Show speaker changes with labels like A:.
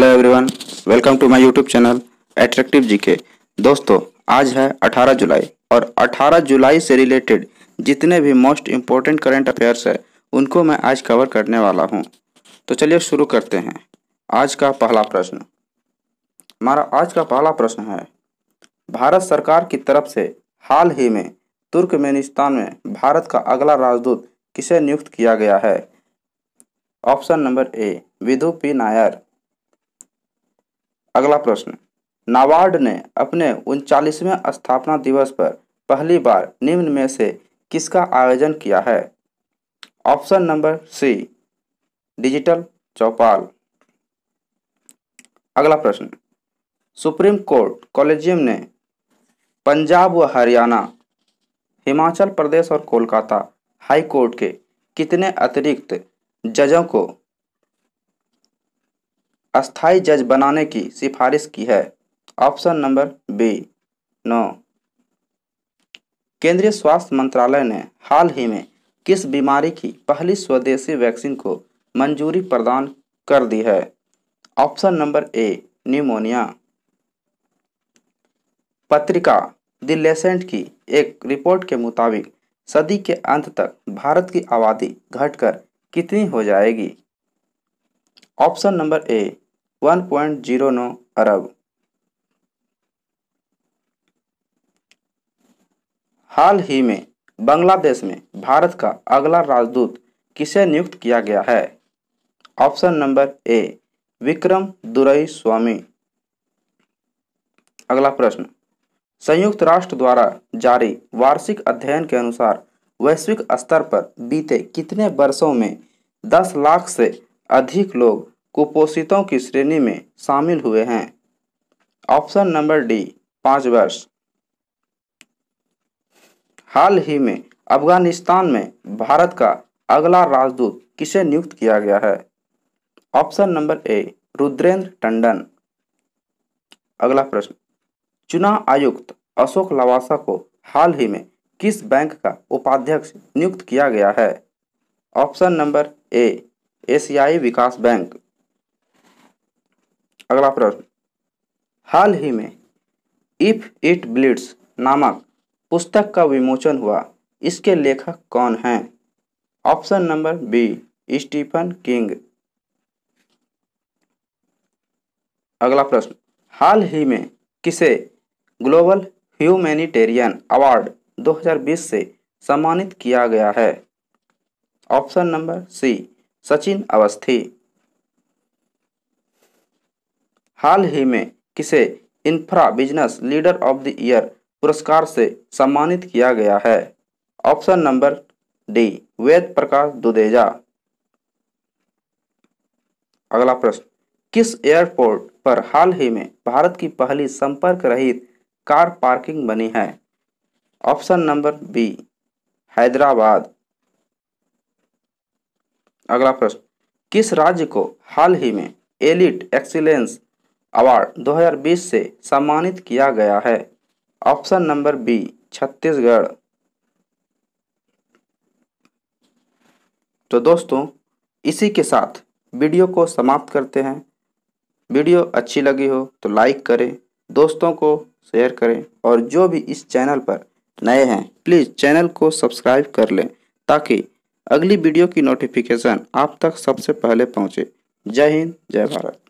A: hello everyone welcome to my YouTube channel attractive GK दोस्तों आज है 18 जुलाई और 18 जुलाई से रिलेटेड जितने भी मोस्ट इम्पोर्टेंट करेंट अफेयर्स है उनको मैं आज कवर करने वाला हूं तो चलिए शुरू करते हैं आज का पहला प्रश्न हमारा आज का पहला प्रश्न है भारत सरकार की तरफ से हाल ही में तुर्कमेनिस्तान में भारत का अगला राजदूत किसे नियुक्त किया गया है option number A Vidhu P Nair अगला प्रश्न नाबार्ड ने अपने उनचालीसवें स्थापना दिवस पर पहली बार निम्न में से किसका आयोजन किया है option number C digital Chaupal अगला प्रश्न सुप्रीम कोर्ट कॉलेजियम ने पंजाब व हरियाणा हिमाचल प्रदेश और कोलकाता हाई कोर्ट के कितने अतिरिक्त जजों को अस्थाई जज बनाने की सिफारिश की है ऑप्शन नंबर बी नौ केंद्रीय स्वास्थ्य मंत्रालय ने हाल ही में किस बीमारी की पहली स्वदेशी वैक्सीन को मंजूरी प्रदान कर दी है ऑप्शन नंबर ए न्यूमोनिया पत्रिका द लेसेंट की एक रिपोर्ट के मुताबिक सदी के अंत तक भारत की आबादी घटकर कितनी हो जाएगी ऑप्शन नंबर ए 1.09 अरब हाल ही में बांग्लादेश में भारत का अगला राजदूत किसे नियुक्त किया गया है option number A Vikram Doraiswami अगला प्रश्न संयुक्त राष्ट्र द्वारा जारी वार्षिक अध्ययन के अनुसार वैश्विक स्तर पर बीते कितने वर्षों में 10 लाख से अधिक लोग कुपोषितों की श्रेणी में शामिल हुए हैं ऑप्शन नंबर डी पाँच वर्ष हाल ही में अफगानिस्तान में भारत का अगला राजदूत किसे नियुक्त किया गया है option number A Rudrendra Tandon अगला प्रश्न चुनाव आयुक्त अशोक लवासा को हाल ही में किस बैंक का उपाध्यक्ष नियुक्त किया गया है ऑप्शन नंबर ए एशियाई विकास बैंक अगला प्रश्न हाल ही में इफ इट ब्लिड्स नामक पुस्तक का विमोचन हुआ इसके लेखक कौन हैं option number B Stephen King अगला प्रश्न हाल ही में किसे ग्लोबल ह्यूमैनिटेरियन अवार्ड 2020 से सम्मानित किया गया है option number C Sachin Awasthi हाल ही में किसे infra business leader of the year पुरस्कार से सम्मानित किया गया है option number D Ved Prakash Dudeja अगला प्रश्न किस एयरपोर्ट पर हाल ही में भारत की पहली संपर्क रहित कार पार्किंग बनी है ऑप्शन नंबर बी हैदराबाद अगला प्रश्न किस राज्य को हाल ही में एलिट एक्सीलेंस अवार्ड 2020 से सम्मानित किया गया है ऑप्शन नंबर बी छत्तीसगढ़ तो दोस्तों इसी के साथ वीडियो को समाप्त करते हैं वीडियो अच्छी लगी हो तो लाइक करें दोस्तों को शेयर करें और जो भी इस चैनल पर नए हैं प्लीज़ चैनल को सब्सक्राइब कर लें ताकि अगली वीडियो की नोटिफिकेशन आप तक सबसे पहले पहुंचे जय हिंद जय भारत